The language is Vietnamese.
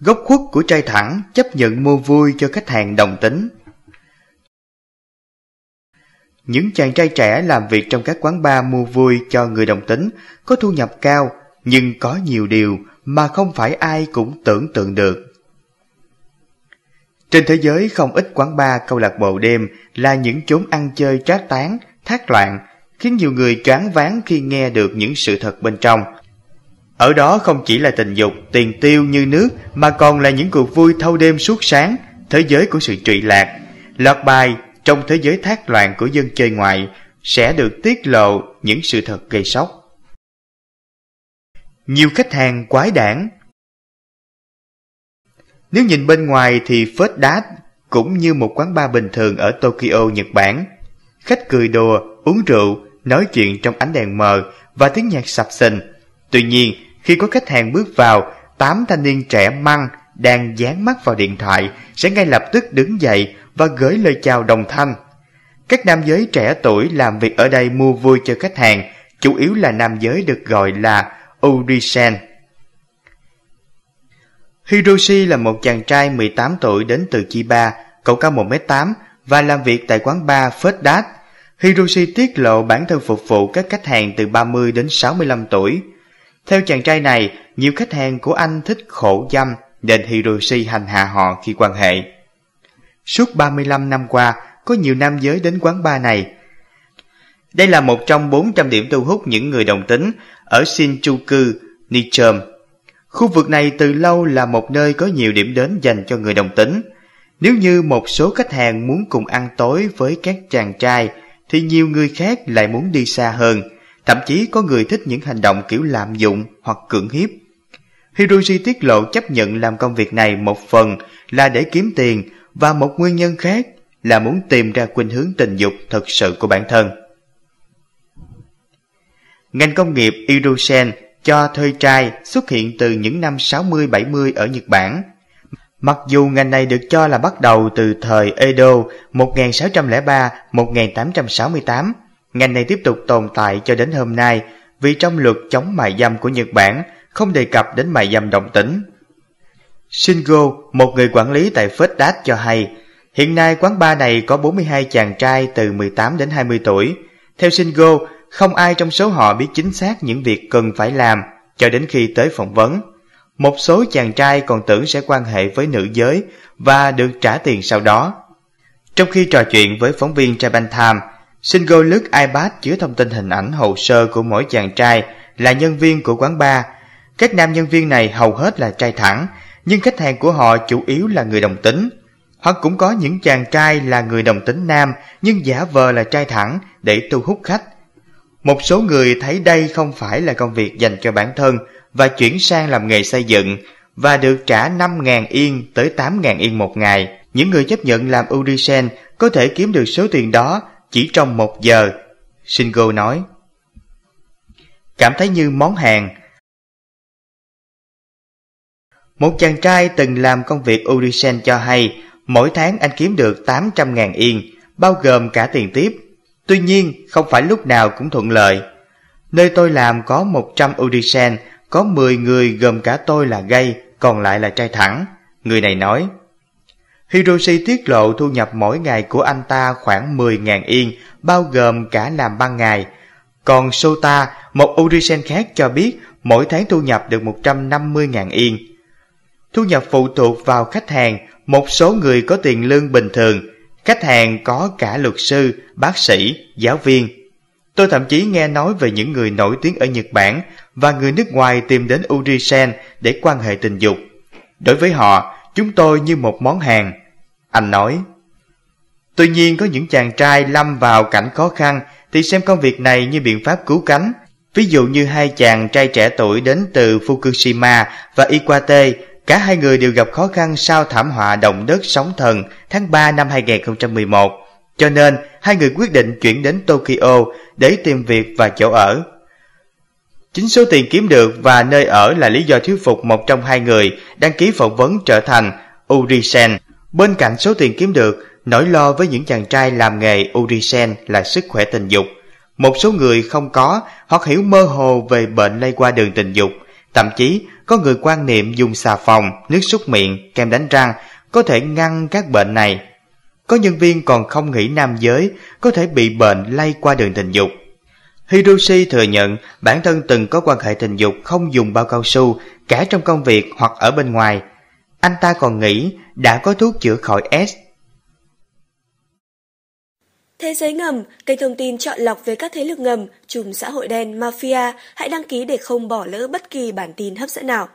Gốc khuất của trai thẳng chấp nhận mua vui cho khách hàng đồng tính. Những chàng trai trẻ làm việc trong các quán bar mua vui cho người đồng tính có thu nhập cao nhưng có nhiều điều mà không phải ai cũng tưởng tượng được. Trên thế giới không ít quán bar câu lạc bộ đêm là những chốn ăn chơi trá tán, thác loạn, khiến nhiều người choáng váng khi nghe được những sự thật bên trong – ở đó không chỉ là tình dục, tiền tiêu như nước mà còn là những cuộc vui thâu đêm suốt sáng, thế giới của sự trụy lạc. Lọt bài trong thế giới thác loạn của dân chơi ngoại sẽ được tiết lộ những sự thật gây sốc. Nhiều khách hàng quái đản Nếu nhìn bên ngoài thì phết đát cũng như một quán bar bình thường ở Tokyo, Nhật Bản. Khách cười đùa, uống rượu, nói chuyện trong ánh đèn mờ và tiếng nhạc sập sình. Tuy nhiên, khi có khách hàng bước vào, tám thanh niên trẻ măng đang dán mắt vào điện thoại sẽ ngay lập tức đứng dậy và gửi lời chào đồng thanh. Các nam giới trẻ tuổi làm việc ở đây mua vui cho khách hàng, chủ yếu là nam giới được gọi là Urisen. Hiroshi là một chàng trai 18 tuổi đến từ Chiba, cậu cao 1m8 và làm việc tại quán bar First Dad. Hiroshi tiết lộ bản thân phục vụ các khách hàng từ 30 đến 65 tuổi – theo chàng trai này, nhiều khách hàng của anh thích khổ dâm nên Hiroshi hành hạ họ khi quan hệ. Suốt 35 năm qua, có nhiều nam giới đến quán bar này. Đây là một trong 400 điểm thu hút những người đồng tính ở Shinjuku, Nichom. Khu vực này từ lâu là một nơi có nhiều điểm đến dành cho người đồng tính. Nếu như một số khách hàng muốn cùng ăn tối với các chàng trai, thì nhiều người khác lại muốn đi xa hơn – Thậm chí có người thích những hành động kiểu lạm dụng hoặc cưỡng hiếp. Hiroshi tiết lộ chấp nhận làm công việc này một phần là để kiếm tiền và một nguyên nhân khác là muốn tìm ra khuynh hướng tình dục thật sự của bản thân. Ngành công nghiệp Irusen cho thơi trai xuất hiện từ những năm 60-70 ở Nhật Bản. Mặc dù ngành này được cho là bắt đầu từ thời Edo 1603-1868 Ngành này tiếp tục tồn tại cho đến hôm nay vì trong luật chống mại dâm của Nhật Bản không đề cập đến mại dâm đồng tính. Shingo, một người quản lý tại First Dad cho hay, hiện nay quán bar này có 42 chàng trai từ 18 đến 20 tuổi. Theo Shingo, không ai trong số họ biết chính xác những việc cần phải làm cho đến khi tới phỏng vấn. Một số chàng trai còn tưởng sẽ quan hệ với nữ giới và được trả tiền sau đó. Trong khi trò chuyện với phóng viên Japan Time, Single lướt iPad chứa thông tin hình ảnh hồ sơ của mỗi chàng trai là nhân viên của quán bar. Các nam nhân viên này hầu hết là trai thẳng, nhưng khách hàng của họ chủ yếu là người đồng tính. Hoặc cũng có những chàng trai là người đồng tính nam nhưng giả vờ là trai thẳng để thu hút khách. Một số người thấy đây không phải là công việc dành cho bản thân và chuyển sang làm nghề xây dựng và được trả 5.000 yên tới 8.000 yên một ngày. Những người chấp nhận làm Udisen có thể kiếm được số tiền đó chỉ trong một giờ, Shingo nói. Cảm thấy như món hàng. Một chàng trai từng làm công việc Urisen cho hay mỗi tháng anh kiếm được tám trăm ngàn yên, bao gồm cả tiền tiếp. Tuy nhiên, không phải lúc nào cũng thuận lợi. Nơi tôi làm có một 100 Urisen, có mười người gồm cả tôi là gay, còn lại là trai thẳng. Người này nói, Hiroshi tiết lộ thu nhập mỗi ngày của anh ta khoảng 10.000 yên, bao gồm cả làm ban ngày. Còn Sota, một Orisen khác cho biết mỗi tháng thu nhập được 150.000 yên. Thu nhập phụ thuộc vào khách hàng, một số người có tiền lương bình thường, khách hàng có cả luật sư, bác sĩ, giáo viên. Tôi thậm chí nghe nói về những người nổi tiếng ở Nhật Bản và người nước ngoài tìm đến Urisen để quan hệ tình dục. Đối với họ, Chúng tôi như một món hàng Anh nói Tuy nhiên có những chàng trai lâm vào cảnh khó khăn Thì xem công việc này như biện pháp cứu cánh Ví dụ như hai chàng trai trẻ tuổi đến từ Fukushima và Iwate Cả hai người đều gặp khó khăn sau thảm họa động đất sóng thần tháng 3 năm 2011 Cho nên hai người quyết định chuyển đến Tokyo để tìm việc và chỗ ở Chính số tiền kiếm được và nơi ở là lý do thuyết phục một trong hai người đăng ký phỏng vấn trở thành Urisen. Bên cạnh số tiền kiếm được, nỗi lo với những chàng trai làm nghề Urisen là sức khỏe tình dục. Một số người không có hoặc hiểu mơ hồ về bệnh lây qua đường tình dục. Thậm chí, có người quan niệm dùng xà phòng, nước súc miệng, kem đánh răng có thể ngăn các bệnh này. Có nhân viên còn không nghĩ nam giới có thể bị bệnh lây qua đường tình dục. Hiroshi thừa nhận bản thân từng có quan hệ tình dục không dùng bao cao su cả trong công việc hoặc ở bên ngoài. Anh ta còn nghĩ đã có thuốc chữa khỏi S. Thế giới ngầm, kênh thông tin chọn lọc về các thế lực ngầm, chùm xã hội đen, mafia, hãy đăng ký để không bỏ lỡ bất kỳ bản tin hấp dẫn nào.